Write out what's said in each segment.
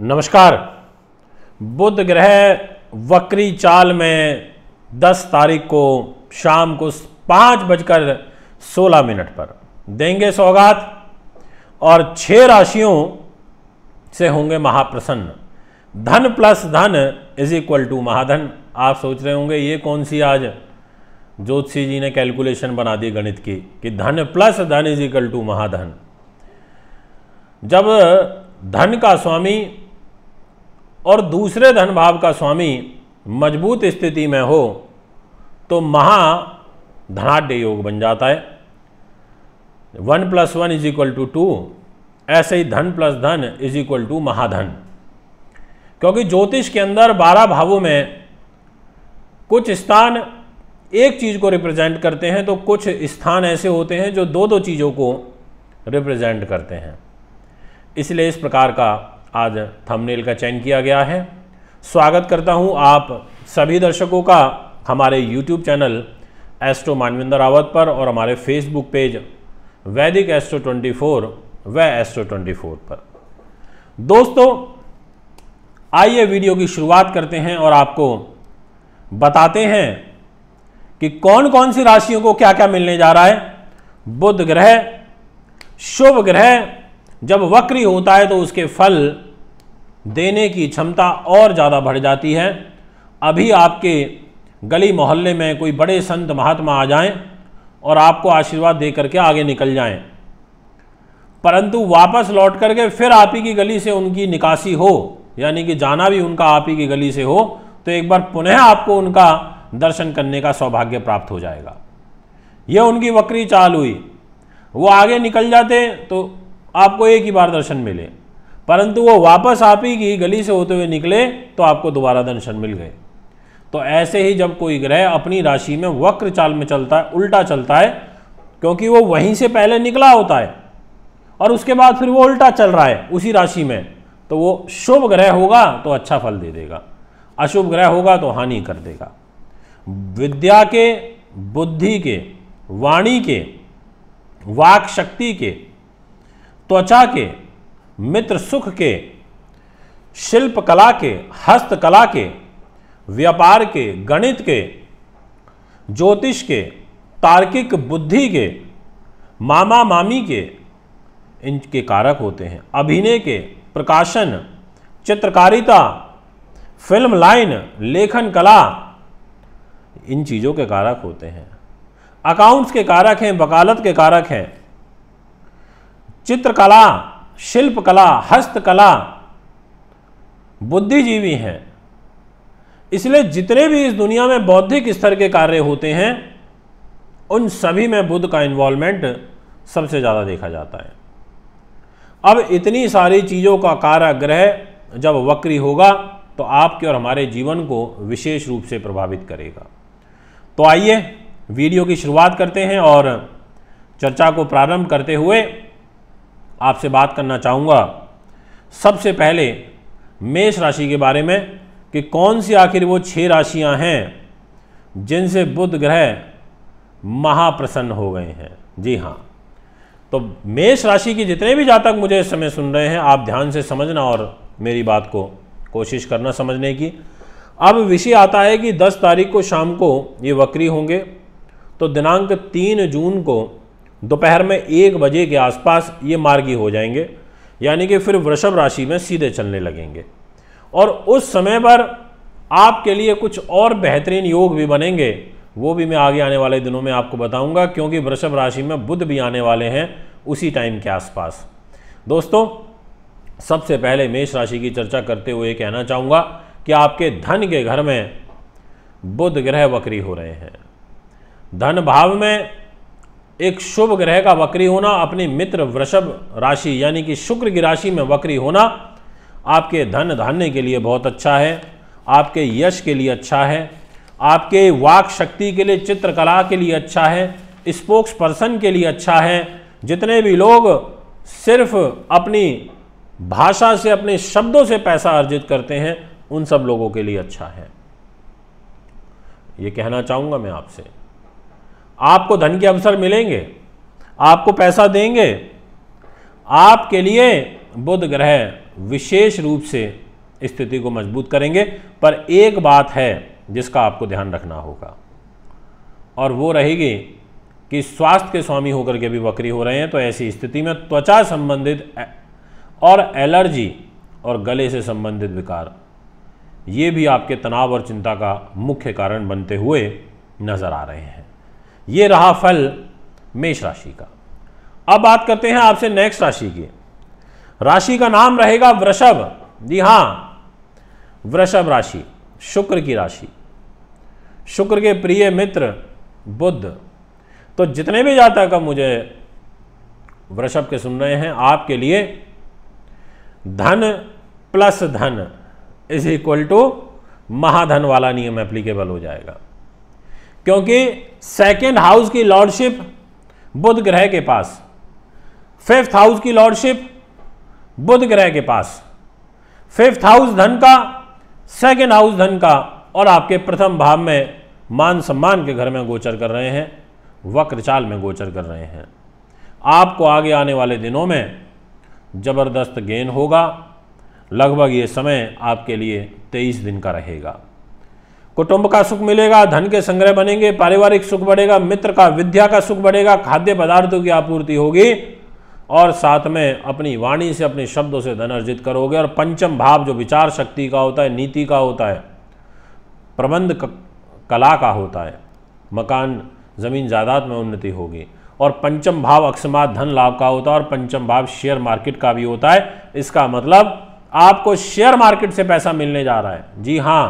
नमस्कार बुध ग्रह वक्री चाल में 10 तारीख को शाम को पाँच बजकर सोलह मिनट पर देंगे सौगात और छह राशियों से होंगे महाप्रसन्न धन प्लस धन इज इक्वल टू महाधन आप सोच रहे होंगे ये कौन सी आज ज्योतिषी जी ने कैलकुलेशन बना दी गणित की कि धन प्लस धन इज इक्वल टू महाधन जब धन का स्वामी और दूसरे धन भाव का स्वामी मजबूत स्थिति में हो तो महा धनाढ़ योग बन जाता है one plus one is equal to two ऐसे ही धन प्लस धन इज इक्वल टू महाधन क्योंकि ज्योतिष के अंदर बारह भावों में कुछ स्थान एक चीज़ को रिप्रेजेंट करते हैं तो कुछ स्थान ऐसे होते हैं जो दो दो चीज़ों को रिप्रेजेंट करते हैं इसलिए इस प्रकार का आज थंबनेल का चयन किया गया है स्वागत करता हूं आप सभी दर्शकों का हमारे YouTube channel astro Manvinder Rawat पर और हमारे फेसबुक पेज वैदिक एस्ट्रो 24 व एस्ट्रो 24 पर दोस्तों आइए वीडियो की शुरुआत करते हैं और आपको बताते हैं कि कौन कौन सी राशियों को क्या क्या मिलने जा रहा है बुध ग्रह शुभ ग्रह जब वक्री होता है तो उसके फल देने की क्षमता और ज़्यादा बढ़ जाती है अभी आपके गली मोहल्ले में कोई बड़े संत महात्मा आ जाएं और आपको आशीर्वाद दे करके आगे निकल जाएं परंतु वापस लौट करके फिर आप ही की गली से उनकी निकासी हो यानी कि जाना भी उनका आप ही की गली से हो तो एक बार पुनः आपको उनका दर्शन करने का सौभाग्य प्राप्त हो जाएगा यह उनकी वक्री चाल हुई वो आगे निकल जाते तो आपको एक ही बार दर्शन मिले परंतु वो वापस आप ही की गली से होते हुए निकले तो आपको दोबारा दर्शन मिल गए तो ऐसे ही जब कोई ग्रह अपनी राशि में वक्र चाल में चलता है उल्टा चलता है क्योंकि वो वहीं से पहले निकला होता है और उसके बाद फिर वो उल्टा चल रहा है उसी राशि में तो वो शुभ ग्रह होगा तो अच्छा फल दे देगा अशुभ ग्रह होगा तो हानि कर देगा विद्या के बुद्धि के वाणी के वाक शक्ति के त्वचा के मित्र सुख के शिल्प कला के हस्तकला के व्यापार के गणित के ज्योतिष के तार्किक बुद्धि के मामा मामी के इनके कारक होते हैं अभिनय के प्रकाशन चित्रकारिता फिल्म लाइन लेखन कला इन चीज़ों के कारक होते हैं अकाउंट्स के कारक हैं वकालत के कारक हैं चित्रकला शिल्पकला हस्तकला बुद्धिजीवी हैं इसलिए जितने भी इस दुनिया में बौद्धिक स्तर के कार्य होते हैं उन सभी में बुद्ध का इन्वॉल्वमेंट सबसे ज़्यादा देखा जाता है अब इतनी सारी चीज़ों का काराग्रह जब वक्री होगा तो आपके और हमारे जीवन को विशेष रूप से प्रभावित करेगा तो आइए वीडियो की शुरुआत करते हैं और चर्चा को प्रारंभ करते हुए आपसे बात करना चाहूँगा सबसे पहले मेष राशि के बारे में कि कौन सी आखिर वो छः राशियाँ हैं जिनसे बुध ग्रह महाप्रसन्न हो गए हैं जी हाँ तो मेष राशि के जितने भी जातक मुझे इस समय सुन रहे हैं आप ध्यान से समझना और मेरी बात को कोशिश करना समझने की अब विषय आता है कि 10 तारीख को शाम को ये वक्री होंगे तो दिनांक 3 जून को दोपहर में एक बजे के आसपास ये मार्गी हो जाएंगे यानी कि फिर वृषभ राशि में सीधे चलने लगेंगे और उस समय पर आपके लिए कुछ और बेहतरीन योग भी बनेंगे वो भी मैं आगे आने वाले दिनों में आपको बताऊंगा क्योंकि वृषभ राशि में बुध भी आने वाले हैं उसी टाइम के आसपास दोस्तों सबसे पहले मेष राशि की चर्चा करते हुए कहना चाहूँगा कि आपके धन के घर में बुध ग्रह वक्री हो रहे हैं धन भाव में एक शुभ ग्रह का वक्री होना अपने मित्र वृषभ राशि यानी कि शुक्र की राशि में वक्री होना आपके धन धान्य के लिए बहुत अच्छा है आपके यश के लिए अच्छा है आपके वाक शक्ति के लिए चित्रकला के लिए अच्छा है स्पोक्स पर्सन के लिए अच्छा है जितने भी लोग सिर्फ अपनी भाषा से अपने शब्दों से पैसा अर्जित करते हैं उन सब लोगों के लिए अच्छा है ये कहना चाहूँगा मैं आपसे आपको धन के अवसर मिलेंगे आपको पैसा देंगे आपके लिए बुध ग्रह विशेष रूप से स्थिति को मजबूत करेंगे पर एक बात है जिसका आपको ध्यान रखना होगा और वो रहेगी कि स्वास्थ्य के स्वामी होकर के भी वक्री हो रहे हैं तो ऐसी स्थिति में त्वचा संबंधित और एलर्जी और गले से संबंधित विकार ये भी आपके तनाव और चिंता का मुख्य कारण बनते हुए नज़र आ रहे हैं ये रहा फल मेष राशि का अब बात करते हैं आपसे नेक्स्ट राशि की राशि का नाम रहेगा वृषभ जी हां वृषभ राशि शुक्र की राशि शुक्र के प्रिय मित्र बुद्ध तो जितने भी जातक अब मुझे वृषभ के सुन रहे हैं आपके लिए धन प्लस धन इज इक्वल टू महाधन वाला नियम एप्लीकेबल हो जाएगा क्योंकि सेकेंड हाउस की लॉर्डशिप बुध ग्रह के पास फिफ्थ हाउस की लॉर्डशिप बुध ग्रह के पास फिफ्थ हाउस धन का सेकेंड हाउस धन का और आपके प्रथम भाव में मान सम्मान के घर में गोचर कर रहे हैं वक्रचाल में गोचर कर रहे हैं आपको आगे आने वाले दिनों में ज़बरदस्त गेन होगा लगभग ये समय आपके लिए तेईस दिन का रहेगा कुटुंब का सुख मिलेगा धन के संग्रह बनेंगे पारिवारिक सुख बढ़ेगा मित्र का विद्या का सुख बढ़ेगा खाद्य पदार्थों की आपूर्ति होगी और साथ में अपनी वाणी से अपने शब्दों से धन अर्जित करोगे और पंचम भाव जो विचार शक्ति का होता है नीति का होता है प्रबंध कला का होता है मकान ज़मीन जायदाद में उन्नति होगी और पंचम भाव अकस्मात धन लाभ का होता है और पंचम भाव शेयर मार्केट का भी होता है इसका मतलब आपको शेयर मार्केट से पैसा मिलने जा रहा है जी हाँ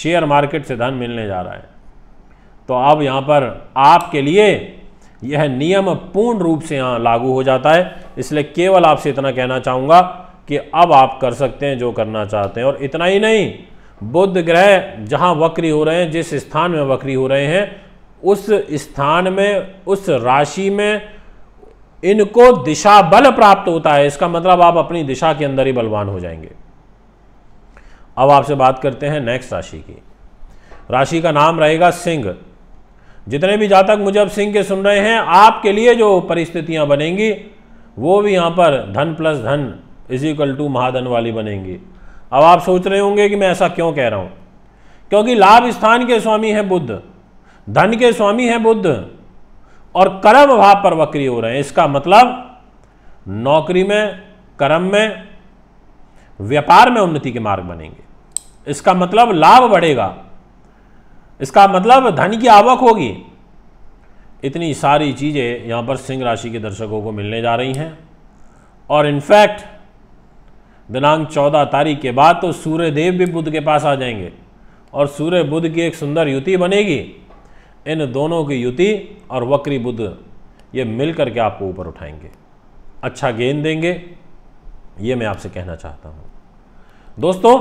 शेयर मार्केट से धन मिलने जा रहा है तो अब यहाँ पर आपके लिए यह नियम पूर्ण रूप से यहाँ लागू हो जाता है इसलिए केवल आपसे इतना कहना चाहूँगा कि अब आप कर सकते हैं जो करना चाहते हैं और इतना ही नहीं बुद्ध ग्रह जहाँ वक्री हो रहे हैं जिस स्थान में वक्री हो रहे हैं उस स्थान में उस राशि में इनको दिशा बल प्राप्त होता है इसका मतलब आप अपनी दिशा के अंदर ही बलवान हो जाएंगे अब आपसे बात करते हैं नेक्स्ट राशि की राशि का नाम रहेगा सिंह जितने भी जातक मुझे अब सिंह के सुन रहे हैं आपके लिए जो परिस्थितियां बनेंगी वो भी यहाँ पर धन प्लस धन इज इक्वल टू महाधन वाली बनेंगी अब आप सोच रहे होंगे कि मैं ऐसा क्यों कह रहा हूं क्योंकि लाभ स्थान के स्वामी हैं बुद्ध धन के स्वामी हैं बुद्ध और कर्म भाव पर वक्री हो रहे हैं इसका मतलब नौकरी में कर्म में व्यापार में उन्नति के मार्ग बनेंगे इसका मतलब लाभ बढ़ेगा इसका मतलब धन की आवक होगी इतनी सारी चीज़ें यहां पर सिंह राशि के दर्शकों को मिलने जा रही हैं और इनफैक्ट दिनांक चौदह तारीख के बाद तो सूर्य देव भी बुद्ध के पास आ जाएंगे और सूर्य बुद्ध की एक सुंदर युति बनेगी इन दोनों की युति और वक्री बुद्ध ये मिलकर के आपको ऊपर उठाएंगे अच्छा गेंद देंगे ये मैं आपसे कहना चाहता हूं दोस्तों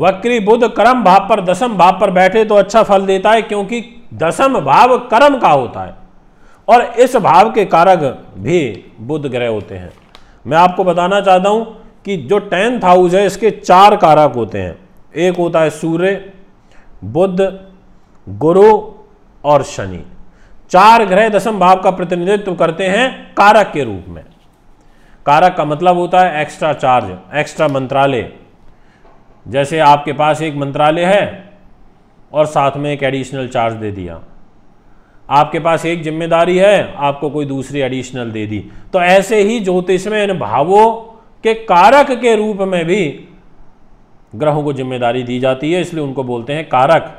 वक्री बुद्ध कर्म भाव पर दशम भाव पर बैठे तो अच्छा फल देता है क्योंकि दशम भाव कर्म का होता है और इस भाव के कारक भी बुद्ध ग्रह होते हैं मैं आपको बताना चाहता हूं कि जो टेंथ हाउस है इसके चार कारक होते हैं एक होता है सूर्य बुद्ध गुरु और शनि चार ग्रह दशम भाव का प्रतिनिधित्व करते हैं कारक के रूप में कारक का मतलब होता है एक्स्ट्रा चार्ज एक्स्ट्रा मंत्रालय जैसे आपके पास एक मंत्रालय है और साथ में एक एडिशनल चार्ज दे दिया आपके पास एक जिम्मेदारी है आपको कोई दूसरी एडिशनल दे दी तो ऐसे ही ज्योतिष में इन भावों के कारक के रूप में भी ग्रहों को जिम्मेदारी दी जाती है इसलिए उनको बोलते हैं कारक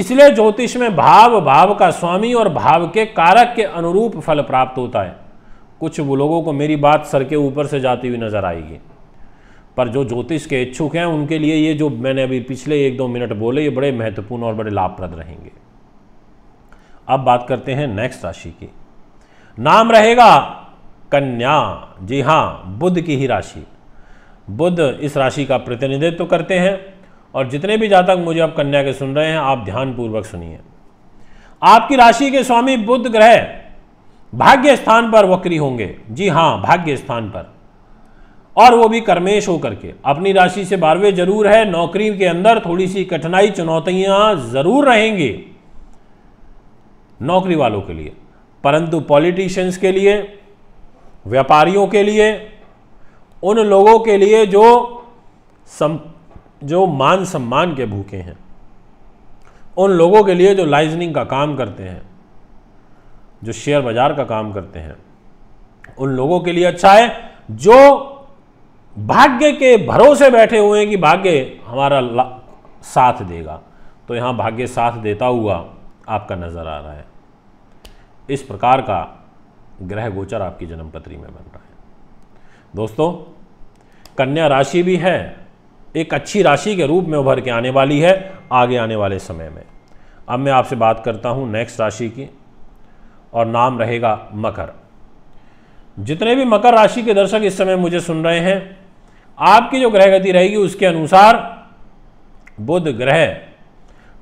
इसलिए ज्योतिष में भाव भाव का स्वामी और भाव के कारक के अनुरूप फल प्राप्त होता है कुछ लोगों को मेरी बात सर के ऊपर से जाती हुई नज़र आएगी पर जो ज्योतिष के इच्छुक हैं उनके लिए ये जो मैंने अभी पिछले एक दो मिनट बोले ये बड़े महत्वपूर्ण और बड़े लाभप्रद रहेंगे अब बात करते हैं नेक्स्ट राशि की नाम रहेगा कन्या जी हाँ बुद्ध की ही राशि बुद्ध इस राशि का प्रतिनिधित्व तो करते हैं और जितने भी जातक मुझे आप कन्या के सुन रहे हैं आप ध्यानपूर्वक सुनिए आपकी राशि के स्वामी बुद्ध ग्रह भाग्य स्थान पर वक्री होंगे जी हाँ भाग्य स्थान पर और वो भी कर्मेश होकर के अपनी राशि से बारहवें जरूर है नौकरी के अंदर थोड़ी सी कठिनाई चुनौतियां जरूर रहेंगी नौकरी वालों के लिए परंतु पॉलिटिशियंस के लिए व्यापारियों के लिए उन लोगों के लिए जो सम जो मान सम्मान के भूखे हैं उन लोगों के लिए जो लाइजनिंग का काम करते हैं जो शेयर बाजार का काम करते हैं उन लोगों के लिए अच्छा है जो भाग्य के भरोसे बैठे हुए हैं कि भाग्य हमारा साथ देगा तो यहां भाग्य साथ देता हुआ आपका नज़र आ रहा है इस प्रकार का ग्रह गोचर आपकी जन्मपत्री में बन रहा है दोस्तों कन्या राशि भी है एक अच्छी राशि के रूप में उभर के आने वाली है आगे आने वाले समय में अब मैं आपसे बात करता हूं नेक्स्ट राशि की और नाम रहेगा मकर जितने भी मकर राशि के दर्शक इस समय मुझे सुन रहे हैं आपकी जो ग्रह गति रहेगी उसके अनुसार बुध ग्रह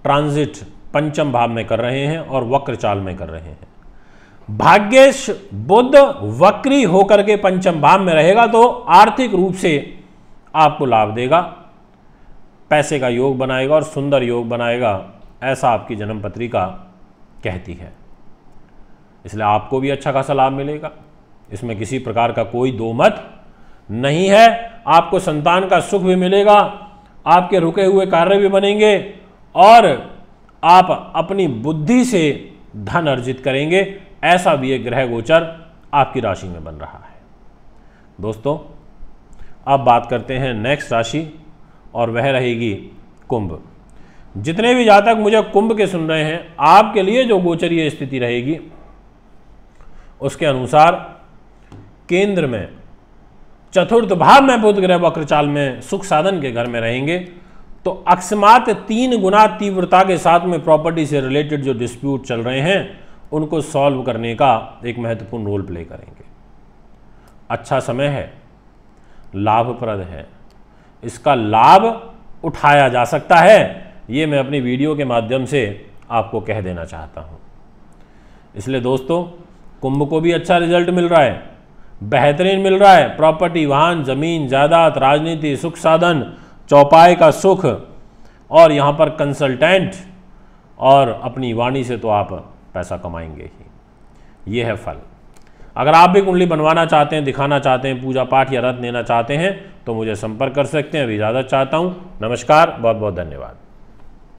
ट्रांजिट पंचम भाव में कर रहे हैं और वक्र चाल में कर रहे हैं भाग्यश बुद्ध वक्री होकर के पंचम भाव में रहेगा तो आर्थिक रूप से आपको लाभ देगा पैसे का योग बनाएगा और सुंदर योग बनाएगा ऐसा आपकी जन्म पत्रिका कहती है इसलिए आपको भी अच्छा खासा लाभ मिलेगा इसमें किसी प्रकार का कोई दो मत नहीं है आपको संतान का सुख भी मिलेगा आपके रुके हुए कार्य भी बनेंगे और आप अपनी बुद्धि से धन अर्जित करेंगे ऐसा भी एक ग्रह गोचर आपकी राशि में बन रहा है दोस्तों अब बात करते हैं नेक्स्ट राशि और वह रहेगी कुंभ जितने भी जातक मुझे कुंभ के सुन रहे हैं आपके लिए जो गोचरीय स्थिति रहेगी उसके अनुसार केंद्र में चतुर्थ भाव में बुध ग्रह वक्रचाल में सुख साधन के घर में रहेंगे तो अकस्मात तीन गुना तीव्रता के साथ में प्रॉपर्टी से रिलेटेड जो डिस्प्यूट चल रहे हैं उनको सॉल्व करने का एक महत्वपूर्ण रोल प्ले करेंगे अच्छा समय है लाभप्रद है इसका लाभ उठाया जा सकता है ये मैं अपनी वीडियो के माध्यम से आपको कह देना चाहता हूं इसलिए दोस्तों कुंभ को भी अच्छा रिजल्ट मिल रहा है बेहतरीन मिल रहा है प्रॉपर्टी वाहन ज़मीन जायदाद राजनीति सुख साधन चौपाए का सुख और यहाँ पर कंसल्टेंट और अपनी वाणी से तो आप पैसा कमाएंगे ही ये है फल अगर आप भी कुंडली बनवाना चाहते हैं दिखाना चाहते हैं पूजा पाठ या रथ लेना चाहते हैं तो मुझे संपर्क कर सकते हैं अभी इजाज़त चाहता हूँ नमस्कार बहुत बहुत धन्यवाद